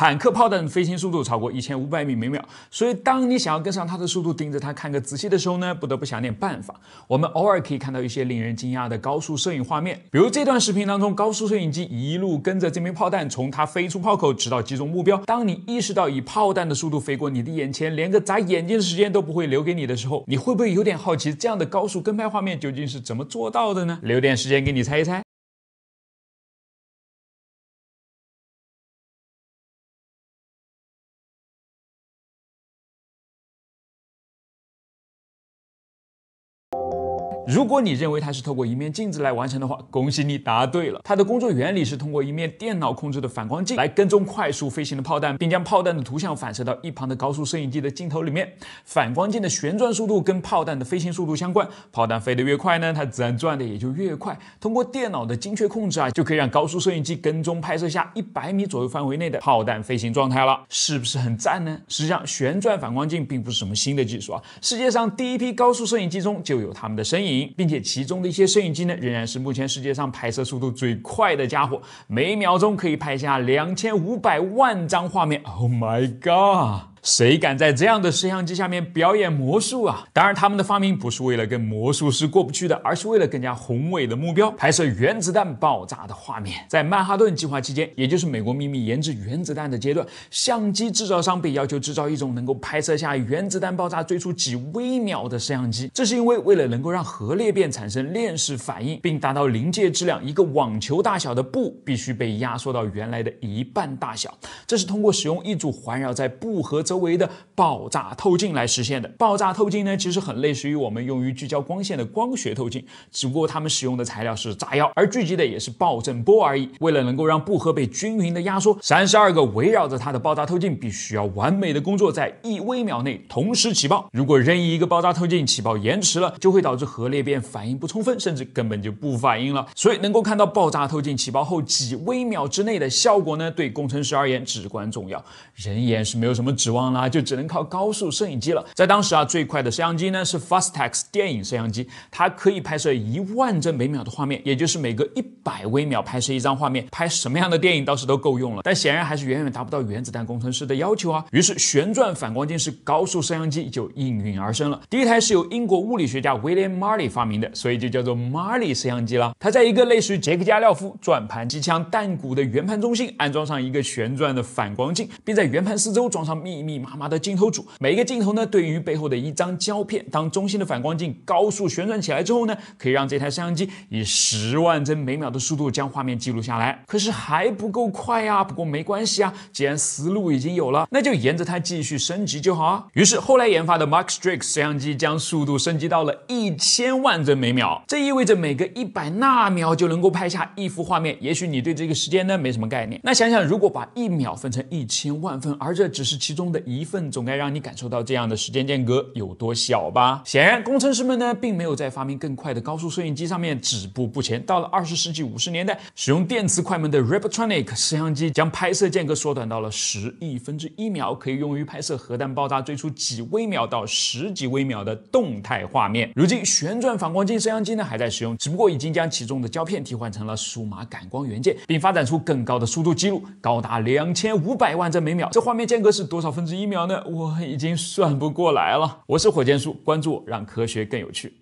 坦克炮弹飞行速度超过一千五百米每秒，所以当你想要跟上它的速度，盯着它看个仔细的时候呢，不得不想点办法。我们偶尔可以看到一些令人惊讶的高速摄影画面，比如这段视频当中，高速摄影机一路跟着这枚炮弹，从它飞出炮口直到击中目标。当你意识到以炮弹的速度飞过你的眼前，连个眨眼睛的时间都不会留给你的时候，你会不会有点好奇这样的高速跟拍画面究竟是怎么做到的呢？留点时间给你猜一猜。如果你认为它是透过一面镜子来完成的话，恭喜你答对了。它的工作原理是通过一面电脑控制的反光镜来跟踪快速飞行的炮弹，并将炮弹的图像反射到一旁的高速摄影机的镜头里面。反光镜的旋转速度跟炮弹的飞行速度相关，炮弹飞得越快呢，它自然转的也就越快。通过电脑的精确控制啊，就可以让高速摄影机跟踪拍摄下一百米左右范围内的炮弹飞行状态了，是不是很赞呢？实际上，旋转反光镜并不是什么新的技术啊，世界上第一批高速摄影机中就有它们的身影。并且其中的一些摄影机呢，仍然是目前世界上拍摄速度最快的家伙，每秒钟可以拍下两千五百万张画面。Oh my god！谁敢在这样的摄像机下面表演魔术啊？当然，他们的发明不是为了跟魔术师过不去的，而是为了更加宏伟的目标——拍摄原子弹爆炸的画面。在曼哈顿计划期间，也就是美国秘密研制原子弹的阶段，相机制造商被要求制造一种能够拍摄下原子弹爆炸最初几微秒的摄像机。这是因为，为了能够让核裂变产生链式反应并达到临界质量，一个网球大小的布必须被压缩到原来的一半大小。这是通过使用一组环绕在布和周围的爆炸透镜来实现的。爆炸透镜呢，其实很类似于我们用于聚焦光线的光学透镜，只不过他们使用的材料是炸药，而聚集的也是爆震波而已。为了能够让核被均匀的压缩，三十二个围绕着它的爆炸透镜必须要完美的工作，在一微秒内同时起爆。如果任意一个爆炸透镜起爆延迟了，就会导致核裂变反应不充分，甚至根本就不反应了。所以能够看到爆炸透镜起爆后几微秒之内的效果呢，对工程师而言至关重要。人眼是没有什么指望。光了就只能靠高速摄影机了。在当时啊，最快的摄像机呢是 Fastax 电影摄像机，它可以拍摄一万帧每秒的画面，也就是每隔一百微秒拍摄一张画面。拍什么样的电影倒是都够用了，但显然还是远远达不到原子弹工程师的要求啊。于是旋转反光镜式高速摄像机就应运而生了。第一台是由英国物理学家 William Marley 发明的，所以就叫做 Marley 摄像机了。它在一个类似于杰克加廖夫转盘机枪弹鼓的圆盘中心安装上一个旋转的反光镜，并在圆盘四周装上密。密麻麻的镜头组，每一个镜头呢，对于背后的一张胶片，当中心的反光镜高速旋转起来之后呢，可以让这台摄像机以十万帧每秒的速度将画面记录下来。可是还不够快呀，不过没关系啊，既然思路已经有了，那就沿着它继续升级就好。啊。于是后来研发的 Mark s t r i e 摄像机将速度升级到了一千万帧每秒，这意味着每个一百纳秒就能够拍下一幅画面。也许你对这个时间呢没什么概念，那想想如果把一秒分成一千万份，而这只是其中的。一份总该让你感受到这样的时间间隔有多小吧？显然，工程师们呢并没有在发明更快的高速摄影机上面止步不前。到了二十世纪五十年代，使用电磁快门的 r e p t r o n i c 摄像机将拍摄间隔缩短到了十亿分之一秒，可以用于拍摄核弹爆炸最初几微秒到十几微秒的动态画面。如今，旋转反光镜摄像机呢还在使用，只不过已经将其中的胶片替换成了数码感光元件，并发展出更高的速度记录，高达两千五百万帧每秒。这画面间隔是多少分？十一秒呢，我已经算不过来了。我是火箭叔，关注我，让科学更有趣。